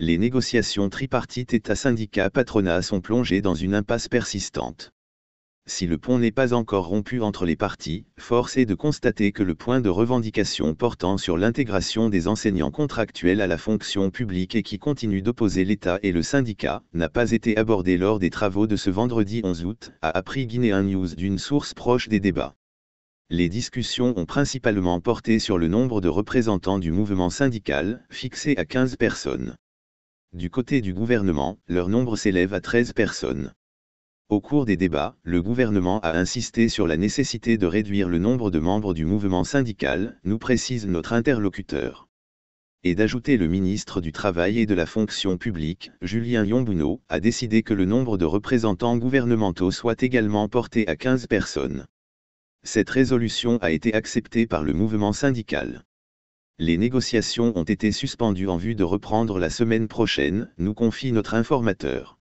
les négociations tripartites État-syndicat-patronat sont plongées dans une impasse persistante. Si le pont n'est pas encore rompu entre les parties, force est de constater que le point de revendication portant sur l'intégration des enseignants contractuels à la fonction publique et qui continue d'opposer l'État et le syndicat n'a pas été abordé lors des travaux de ce vendredi 11 août, a appris Guinéen News d'une source proche des débats. Les discussions ont principalement porté sur le nombre de représentants du mouvement syndical, fixé à 15 personnes. Du côté du gouvernement, leur nombre s'élève à 13 personnes. Au cours des débats, le gouvernement a insisté sur la nécessité de réduire le nombre de membres du mouvement syndical, nous précise notre interlocuteur. Et d'ajouter le ministre du Travail et de la Fonction publique, Julien Yombouneau, a décidé que le nombre de représentants gouvernementaux soit également porté à 15 personnes. Cette résolution a été acceptée par le mouvement syndical les négociations ont été suspendues en vue de reprendre la semaine prochaine, nous confie notre informateur.